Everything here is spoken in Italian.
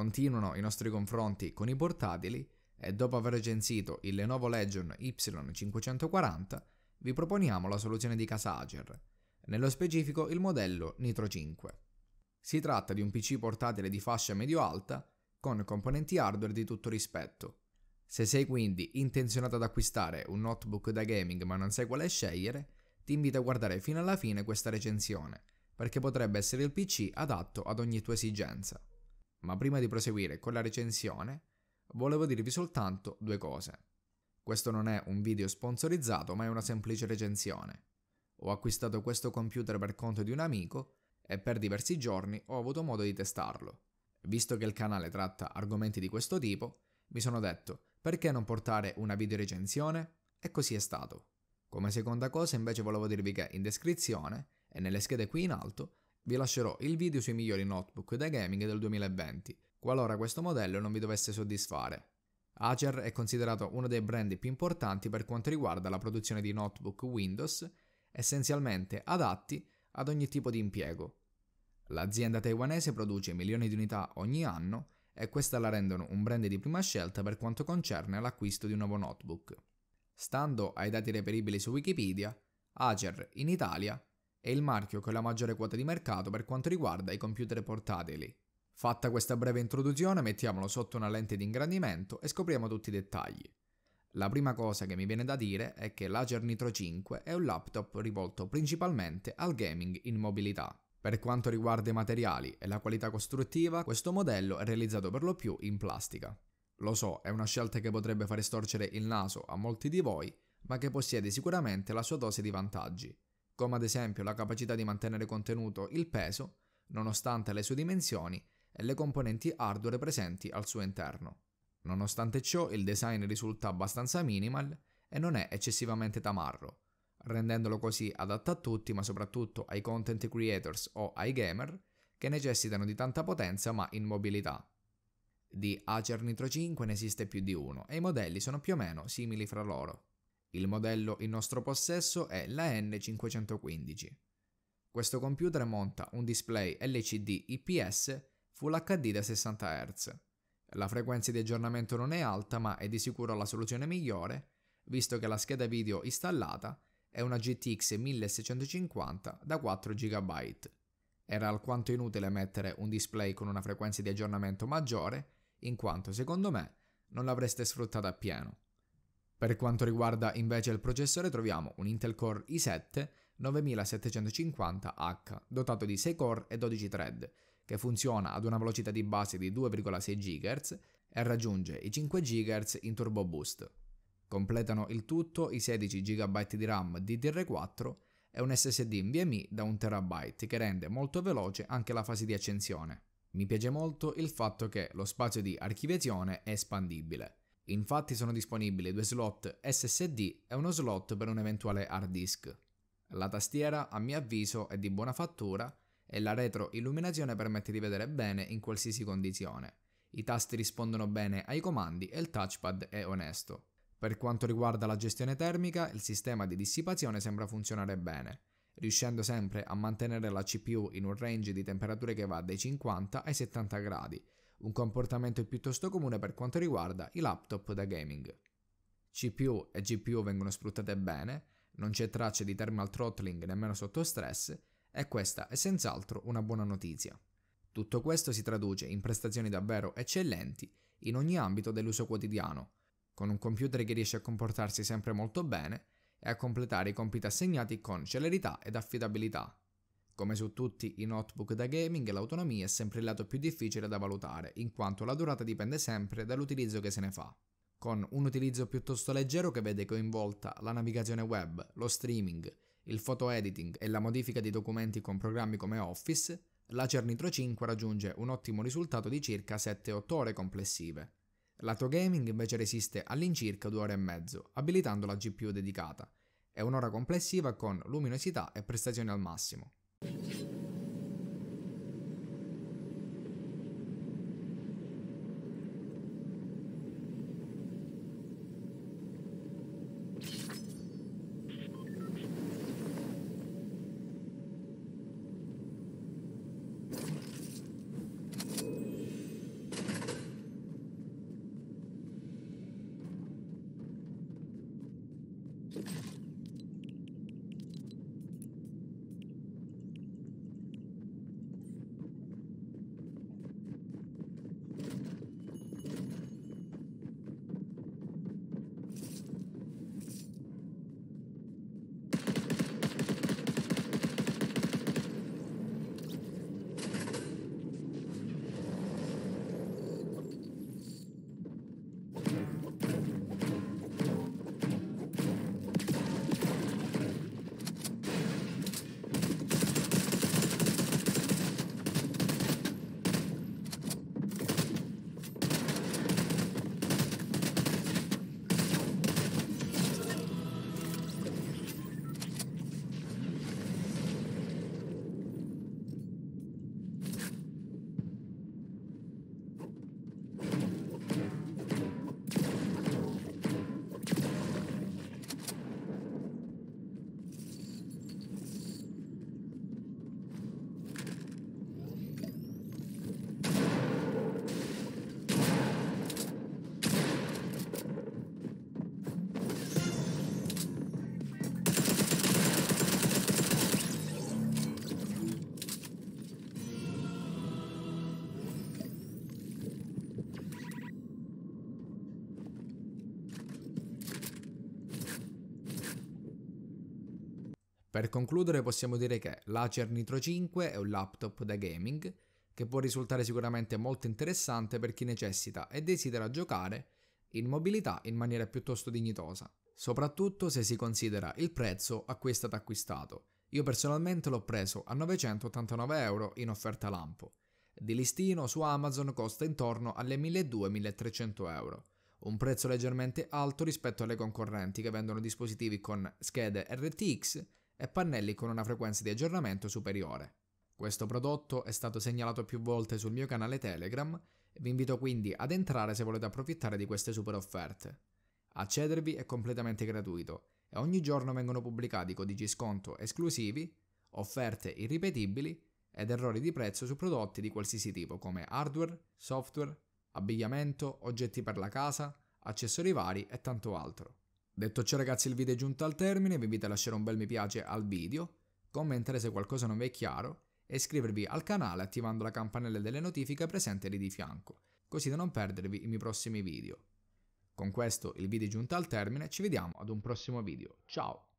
continuano i nostri confronti con i portatili e dopo aver recensito il Lenovo Legion Y540 vi proponiamo la soluzione di casa Casager, nello specifico il modello Nitro 5. Si tratta di un PC portatile di fascia medio-alta con componenti hardware di tutto rispetto. Se sei quindi intenzionato ad acquistare un notebook da gaming ma non sai quale scegliere, ti invito a guardare fino alla fine questa recensione, perché potrebbe essere il PC adatto ad ogni tua esigenza. Ma prima di proseguire con la recensione, volevo dirvi soltanto due cose. Questo non è un video sponsorizzato, ma è una semplice recensione. Ho acquistato questo computer per conto di un amico e per diversi giorni ho avuto modo di testarlo. Visto che il canale tratta argomenti di questo tipo, mi sono detto perché non portare una video recensione? E così è stato. Come seconda cosa invece volevo dirvi che in descrizione e nelle schede qui in alto vi lascerò il video sui migliori notebook da gaming del 2020, qualora questo modello non vi dovesse soddisfare. Acer è considerato uno dei brand più importanti per quanto riguarda la produzione di notebook Windows, essenzialmente adatti ad ogni tipo di impiego. L'azienda taiwanese produce milioni di unità ogni anno e questa la rendono un brand di prima scelta per quanto concerne l'acquisto di un nuovo notebook. Stando ai dati reperibili su Wikipedia, Acer in Italia è il marchio con la maggiore quota di mercato per quanto riguarda i computer portatili. Fatta questa breve introduzione, mettiamolo sotto una lente di ingrandimento e scopriamo tutti i dettagli. La prima cosa che mi viene da dire è che l'Acer Nitro 5 è un laptop rivolto principalmente al gaming in mobilità. Per quanto riguarda i materiali e la qualità costruttiva, questo modello è realizzato per lo più in plastica. Lo so, è una scelta che potrebbe fare storcere il naso a molti di voi, ma che possiede sicuramente la sua dose di vantaggi come ad esempio la capacità di mantenere contenuto il peso, nonostante le sue dimensioni, e le componenti hardware presenti al suo interno. Nonostante ciò, il design risulta abbastanza minimal e non è eccessivamente tamarro, rendendolo così adatto a tutti, ma soprattutto ai content creators o ai gamer che necessitano di tanta potenza ma in mobilità. Di Acer Nitro 5 ne esiste più di uno e i modelli sono più o meno simili fra loro. Il modello in nostro possesso è la N515. Questo computer monta un display LCD IPS Full HD da 60 Hz. La frequenza di aggiornamento non è alta ma è di sicuro la soluzione migliore, visto che la scheda video installata è una GTX 1650 da 4 GB. Era alquanto inutile mettere un display con una frequenza di aggiornamento maggiore, in quanto secondo me non l'avreste sfruttata appieno. Per quanto riguarda invece il processore troviamo un Intel Core i7 9750H dotato di 6 core e 12 thread che funziona ad una velocità di base di 2,6 GHz e raggiunge i 5 GHz in turbo boost. Completano il tutto i 16 GB di RAM DDR4 e un SSD NVMe da 1 TB che rende molto veloce anche la fase di accensione. Mi piace molto il fatto che lo spazio di archiviazione è espandibile Infatti sono disponibili due slot SSD e uno slot per un eventuale hard disk. La tastiera, a mio avviso, è di buona fattura e la retroilluminazione permette di vedere bene in qualsiasi condizione. I tasti rispondono bene ai comandi e il touchpad è onesto. Per quanto riguarda la gestione termica, il sistema di dissipazione sembra funzionare bene, riuscendo sempre a mantenere la CPU in un range di temperature che va dai 50 ai 70 gradi, un comportamento piuttosto comune per quanto riguarda i laptop da gaming. CPU e GPU vengono sfruttate bene, non c'è traccia di thermal throttling nemmeno sotto stress e questa è senz'altro una buona notizia. Tutto questo si traduce in prestazioni davvero eccellenti in ogni ambito dell'uso quotidiano, con un computer che riesce a comportarsi sempre molto bene e a completare i compiti assegnati con celerità ed affidabilità. Come su tutti i notebook da gaming, l'autonomia è sempre il lato più difficile da valutare, in quanto la durata dipende sempre dall'utilizzo che se ne fa. Con un utilizzo piuttosto leggero che vede coinvolta la navigazione web, lo streaming, il photo editing e la modifica di documenti con programmi come Office, la Cernitro 5 raggiunge un ottimo risultato di circa 7-8 ore complessive. Lato gaming invece resiste all'incirca 2 ore e mezzo, abilitando la GPU dedicata, È un'ora complessiva con luminosità e prestazioni al massimo. Per concludere possiamo dire che l'Acer Nitro 5 è un laptop da gaming che può risultare sicuramente molto interessante per chi necessita e desidera giocare in mobilità in maniera piuttosto dignitosa, soprattutto se si considera il prezzo a cui è stato acquistato. Io personalmente l'ho preso a 989 euro in offerta lampo. Di listino su Amazon costa intorno alle 1200-1300 euro, un prezzo leggermente alto rispetto alle concorrenti che vendono dispositivi con schede RTX e pannelli con una frequenza di aggiornamento superiore. Questo prodotto è stato segnalato più volte sul mio canale Telegram, vi invito quindi ad entrare se volete approfittare di queste super offerte. Accedervi è completamente gratuito e ogni giorno vengono pubblicati codici sconto esclusivi, offerte irripetibili ed errori di prezzo su prodotti di qualsiasi tipo come hardware, software, abbigliamento, oggetti per la casa, accessori vari e tanto altro. Detto ciò ragazzi il video è giunto al termine, vi invito a lasciare un bel mi piace al video, commentare se qualcosa non vi è chiaro e iscrivervi al canale attivando la campanella delle notifiche presente lì di fianco, così da non perdervi i miei prossimi video. Con questo il video è giunto al termine, ci vediamo ad un prossimo video, ciao!